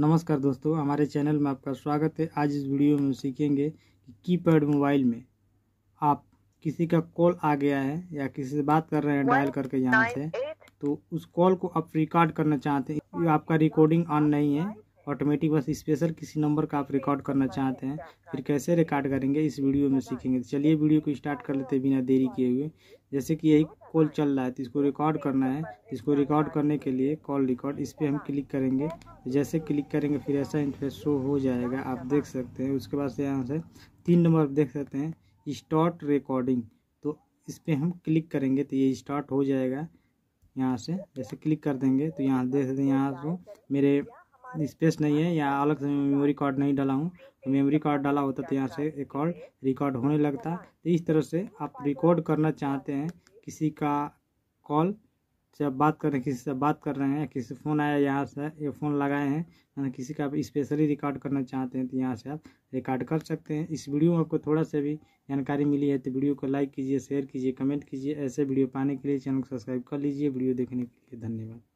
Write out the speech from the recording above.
नमस्कार दोस्तों हमारे चैनल में आपका स्वागत है आज इस वीडियो में सीखेंगे कि कीपैड मोबाइल में आप किसी का कॉल आ गया है या किसी से बात कर रहे हैं डायल करके यहाँ से तो उस कॉल को आप रिकॉर्ड करना चाहते हैं आपका रिकॉर्डिंग ऑन नहीं है ऑटोमेटिक बस स्पेशल किसी नंबर का आप रिकॉर्ड करना चाहते हैं फिर कैसे रिकॉर्ड करेंगे इस वीडियो में सीखेंगे तो चलिए वीडियो को स्टार्ट कर लेते हैं बिना देरी किए हुए जैसे कि यही कॉल चल रहा है तो इसको रिकॉर्ड करना है इसको रिकॉर्ड करने के लिए कॉल रिकॉर्ड इस पर हम क्लिक करेंगे जैसे क्लिक करेंगे फिर ऐसा इंटरेस्ट शो हो जाएगा आप देख सकते हैं उसके बाद से यहाँ से तीन नंबर आप देख सकते हैं स्टार्ट रिकॉर्डिंग तो इस पर हम क्लिक करेंगे तो ये स्टार्ट हो जाएगा यहाँ से जैसे क्लिक कर देंगे तो यहाँ देख सकते हैं यहाँ से मेरे स्पेस नहीं है यहाँ अलग से मेमोरी कार्ड नहीं डाला हूँ तो मेमोरी कार्ड डाला होता तो यहाँ से एक और रिकॉर्ड होने लगता तो इस तरह से आप रिकॉर्ड करना चाहते हैं किसी का कॉल से बात कर रहे हैं किसी से बात कर रहे हैं किसी फ़ोन आया यहाँ से ये फ़ोन लगाए हैं किसी का आप स्पेशली रिकॉर्ड करना चाहते हैं तो यहाँ से आप रिकॉर्ड कर सकते हैं इस वीडियो में आपको थोड़ा सा भी जानकारी मिली है तो वीडियो को लाइक कीजिए शेयर कीजिए कमेंट कीजिए ऐसे वीडियो पाने के लिए चैनल को सब्सक्राइब कर लीजिए वीडियो देखने के लिए धन्यवाद